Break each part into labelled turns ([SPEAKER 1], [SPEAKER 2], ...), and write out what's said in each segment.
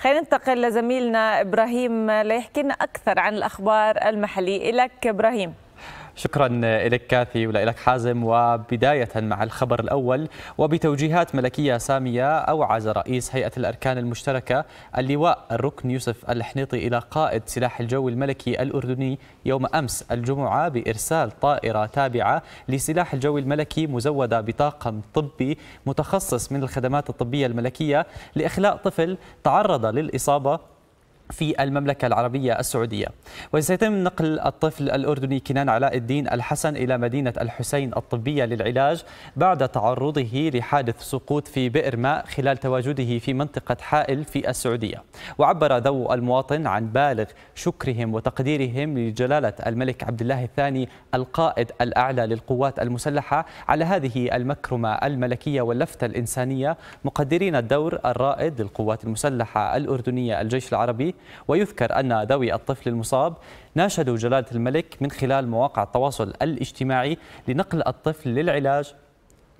[SPEAKER 1] خلينا ننتقل لزميلنا إبراهيم لنا أكثر عن الأخبار المحلية لك إبراهيم شكرا لك كاثي ولك حازم وبداية مع الخبر الأول وبتوجيهات ملكية سامية أوعز رئيس هيئة الأركان المشتركة اللواء الركن يوسف الحنيطي إلى قائد سلاح الجو الملكي الأردني يوم أمس الجمعة بإرسال طائرة تابعة لسلاح الجو الملكي مزودة بطاقم طبي متخصص من الخدمات الطبية الملكية لإخلاء طفل تعرض للإصابة في المملكة العربية السعودية وسيتم نقل الطفل الأردني كنان علاء الدين الحسن إلى مدينة الحسين الطبية للعلاج بعد تعرضه لحادث سقوط في بئر ماء خلال تواجده في منطقة حائل في السعودية وعبر ذو المواطن عن بالغ شكرهم وتقديرهم لجلالة الملك عبد الله الثاني القائد الأعلى للقوات المسلحة على هذه المكرمة الملكية واللفتة الإنسانية مقدرين الدور الرائد للقوات المسلحة الأردنية الجيش العربي ويذكر أن ذوي الطفل المصاب ناشدوا جلالة الملك من خلال مواقع التواصل الاجتماعي لنقل الطفل للعلاج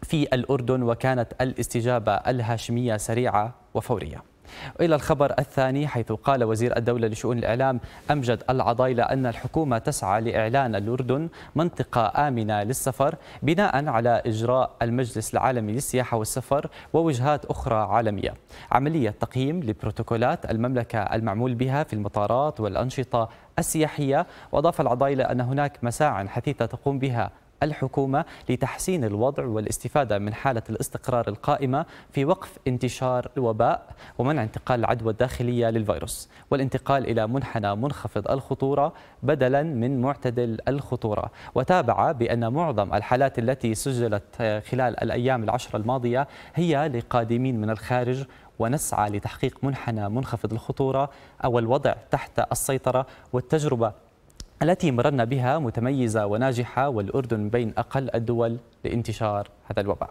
[SPEAKER 1] في الأردن وكانت الاستجابة الهاشمية سريعة وفورية إلى الخبر الثاني حيث قال وزير الدولة لشؤون الإعلام أمجد العضايلة أن الحكومة تسعى لإعلان الأردن منطقة آمنة للسفر بناء على إجراء المجلس العالمي للسياحة والسفر ووجهات أخرى عالمية عملية تقييم لبروتوكولات المملكة المعمول بها في المطارات والأنشطة السياحية وأضاف العضايلة أن هناك مساع حثيثة تقوم بها الحكومة لتحسين الوضع والاستفادة من حالة الاستقرار القائمة في وقف انتشار الوباء ومنع انتقال العدوى الداخلية للفيروس والانتقال إلى منحنى منخفض الخطورة بدلا من معتدل الخطورة وتابع بأن معظم الحالات التي سجلت خلال الأيام العشرة الماضية هي لقادمين من الخارج ونسعى لتحقيق منحنى منخفض الخطورة أو الوضع تحت السيطرة والتجربة التي مررنا بها متميزة وناجحة والأردن بين أقل الدول لانتشار هذا الوباء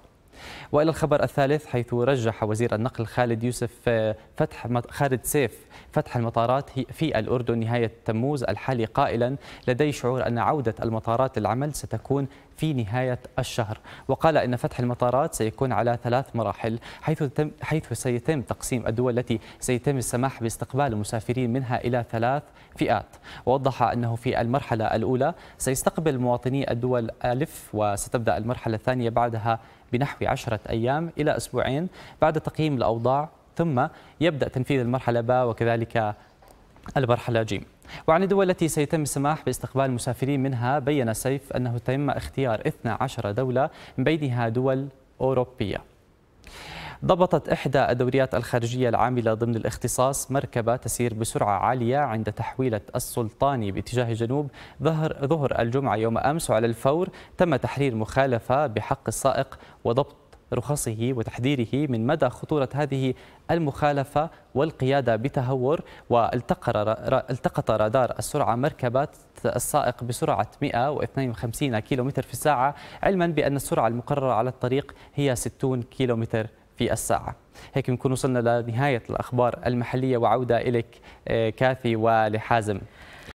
[SPEAKER 1] والى الخبر الثالث حيث رجح وزير النقل خالد يوسف آه، فتح خالد سيف فتح المطارات في الاردن نهايه تموز الحالي قائلا لدي شعور ان عوده المطارات للعمل ستكون في نهاية الشهر وقال إن فتح المطارات سيكون على ثلاث مراحل حيث, تم حيث سيتم تقسيم الدول التي سيتم السماح باستقبال المسافرين منها إلى ثلاث فئات ووضح أنه في المرحلة الأولى سيستقبل مواطني الدول ألف وستبدأ المرحلة الثانية بعدها بنحو عشرة أيام إلى أسبوعين بعد تقييم الأوضاع ثم يبدأ تنفيذ المرحلة باء وكذلك المرحلة جيم وعن الدول التي سيتم السماح باستقبال المسافرين منها بين سيف أنه تم اختيار 12 دولة من بينها دول أوروبية ضبطت إحدى الدوريات الخارجية العاملة ضمن الاختصاص مركبة تسير بسرعة عالية عند تحويلة السلطاني باتجاه الجنوب ظهر ظهر الجمعة يوم أمس وعلى الفور تم تحرير مخالفة بحق السائق وضبط رخصه وتحذيره من مدى خطورة هذه المخالفة والقيادة بتهور والتقط رادار السرعة مركبة السائق بسرعة 152 كيلومتر في الساعة علما بأن السرعة المقررة على الطريق هي 60 كيلومتر في الساعة هيك بنكون وصلنا لنهاية الأخبار المحلية وعودة إليك آه، كاثي ولحازم